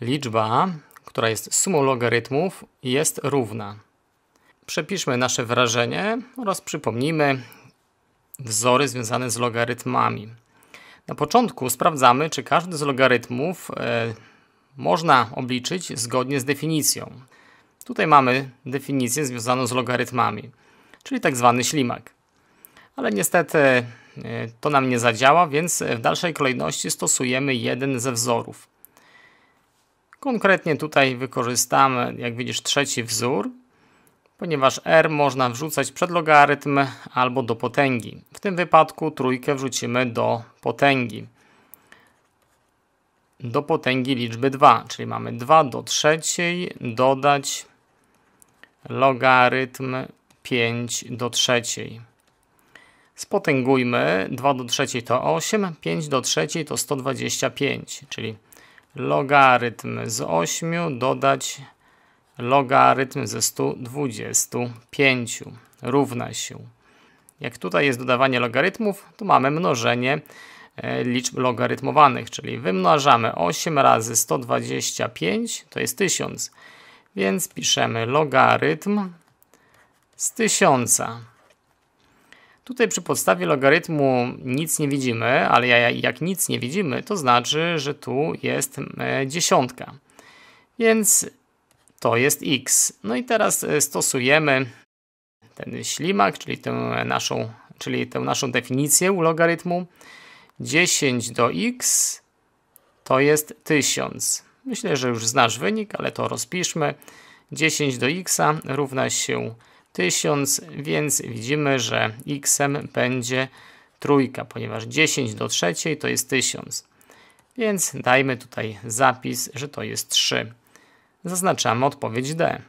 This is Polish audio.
Liczba, która jest sumą logarytmów, jest równa. Przepiszmy nasze wrażenie oraz przypomnijmy wzory związane z logarytmami. Na początku sprawdzamy, czy każdy z logarytmów e, można obliczyć zgodnie z definicją. Tutaj mamy definicję związaną z logarytmami, czyli tak zwany ślimak. Ale niestety e, to nam nie zadziała, więc w dalszej kolejności stosujemy jeden ze wzorów. Konkretnie tutaj wykorzystamy, jak widzisz, trzeci wzór, ponieważ r można wrzucać przed logarytm albo do potęgi. W tym wypadku trójkę wrzucimy do potęgi. Do potęgi liczby 2, czyli mamy 2 do trzeciej dodać logarytm 5 do trzeciej. Spotęgujmy 2 do trzeciej to 8, 5 do trzeciej to 125, czyli logarytm z 8 dodać logarytm ze 125 równa się. Jak tutaj jest dodawanie logarytmów, to mamy mnożenie e, liczb logarytmowanych, czyli wymnażamy 8 razy 125, to jest 1000. Więc piszemy logarytm z 1000. Tutaj przy podstawie logarytmu nic nie widzimy, ale jak nic nie widzimy, to znaczy, że tu jest e, dziesiątka. Więc to jest x. No i teraz e, stosujemy ten ślimak, czyli tę naszą, czyli tę naszą definicję logarytmu. 10 do x to jest 1000. Myślę, że już znasz wynik, ale to rozpiszmy. 10 do x równa się 1000. 1000, więc widzimy, że x będzie trójka, ponieważ 10 do trzeciej to jest 1000. Więc dajmy tutaj zapis, że to jest 3. Zaznaczamy odpowiedź D.